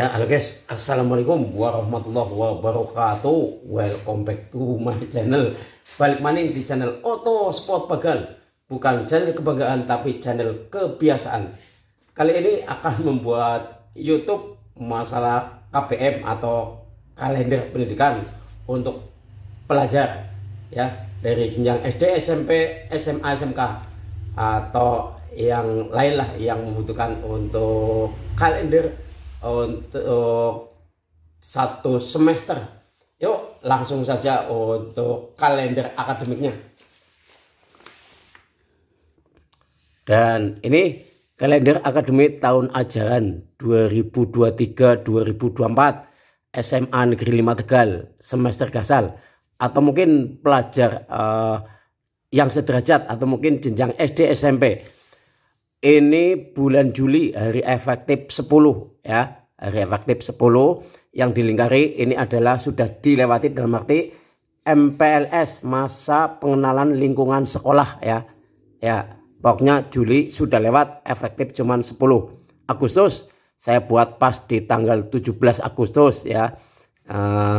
Ya, halo guys. Assalamualaikum warahmatullahi wabarakatuh. Welcome back to my channel. Balik maning di channel Oto Sport Pegal. Bukan channel kebanggaan tapi channel kebiasaan. Kali ini akan membuat YouTube masalah KPM atau kalender pendidikan untuk pelajar ya dari jenjang SD, SMP, SMA, SMK atau yang lain lah yang membutuhkan untuk kalender untuk oh, satu semester. Yuk, langsung saja untuk kalender akademiknya. Dan ini kalender akademik tahun ajaran 2023-2024 SMA Negeri 5 Tegal semester gasal atau mungkin pelajar uh, yang sederajat atau mungkin jenjang SD SMP ini bulan Juli hari efektif 10 ya hari efektif 10 yang dilingkari ini adalah sudah dilewati dalam arti MPLS masa pengenalan lingkungan sekolah ya ya pokoknya Juli sudah lewat efektif cuman 10 Agustus saya buat pas di tanggal 17 Agustus ya uh,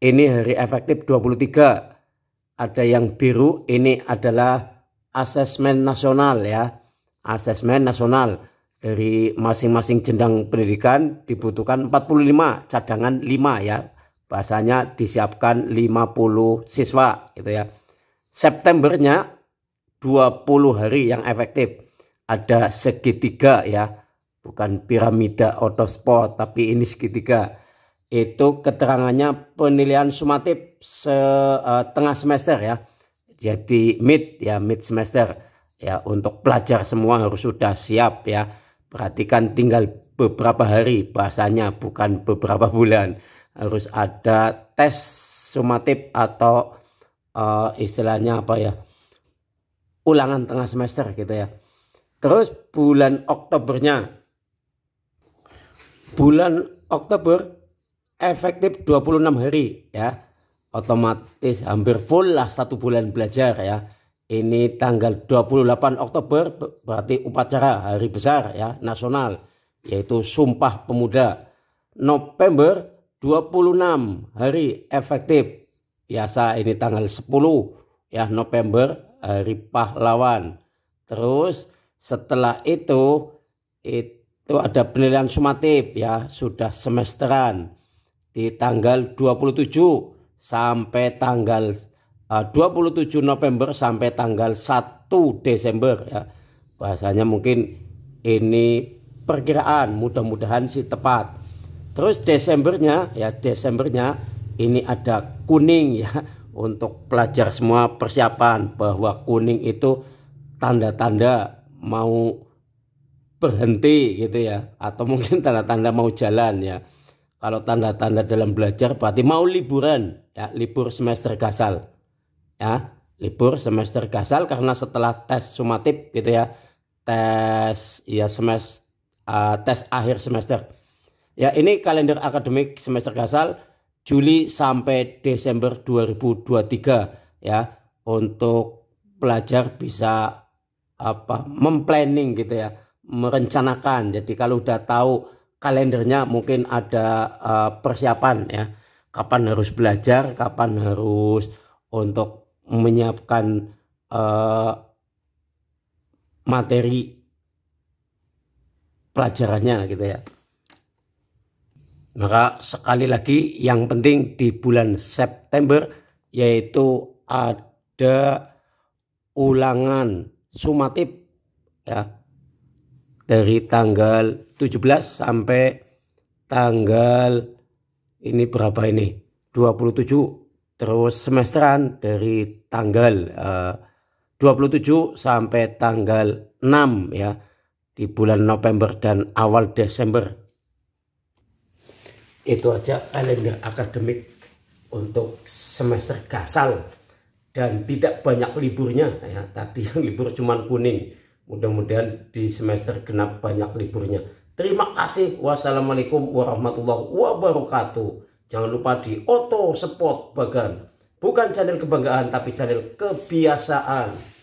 ini hari efektif 23 ada yang biru ini adalah asesmen nasional ya asesmen nasional dari masing-masing jendang pendidikan dibutuhkan 45 cadangan 5 ya bahasanya disiapkan 50 siswa gitu ya Septembernya 20 hari yang efektif ada segitiga ya bukan piramida autosport tapi ini segitiga itu keterangannya penilaian sumatif setengah eh, semester ya jadi mid ya mid semester ya untuk pelajar semua harus sudah siap ya perhatikan tinggal beberapa hari bahasanya bukan beberapa bulan harus ada tes sumatif atau uh, istilahnya apa ya ulangan tengah semester gitu ya terus bulan Oktobernya bulan Oktober efektif 26 hari ya otomatis hampir full lah satu bulan belajar ya ini tanggal 28 Oktober berarti upacara hari besar ya nasional yaitu Sumpah Pemuda. November 26 hari efektif. Biasa ini tanggal 10 ya November hari pahlawan. Terus setelah itu itu ada penilaian sumatif ya sudah semesteran di tanggal 27 sampai tanggal 27 eh, November sampai tanggal 1 Desember ya. Bahasanya mungkin ini perkiraan mudah-mudahan sih tepat. Terus Desembernya ya Desembernya ini ada kuning ya untuk pelajar semua persiapan bahwa kuning itu tanda-tanda mau berhenti gitu ya atau mungkin tanda-tanda mau jalan ya. Kalau tanda-tanda dalam belajar berarti mau liburan ya libur semester gasal ya libur semester gasal karena setelah tes sumatif gitu ya tes ya semester uh, tes akhir semester ya ini kalender akademik semester gasal Juli sampai Desember 2023 ya untuk pelajar bisa apa memplanning gitu ya merencanakan jadi kalau udah tahu kalendernya mungkin ada uh, persiapan ya kapan harus belajar kapan harus untuk menyiapkan uh, materi pelajarannya gitu ya. Maka sekali lagi yang penting di bulan September yaitu ada ulangan sumatif ya dari tanggal 17 sampai tanggal ini berapa ini 27 terus semesteran dari tanggal eh, uh, 27 sampai tanggal 6 ya di bulan November dan awal Desember. Itu aja kalender akademik untuk semester gasal dan tidak banyak liburnya ya. Tadi yang libur cuman kuning. Mudah-mudahan di semester genap banyak liburnya. Terima kasih. Wassalamualaikum warahmatullahi wabarakatuh. Jangan lupa di Auto spot Bagan. Bukan channel kebanggaan tapi channel kebiasaan.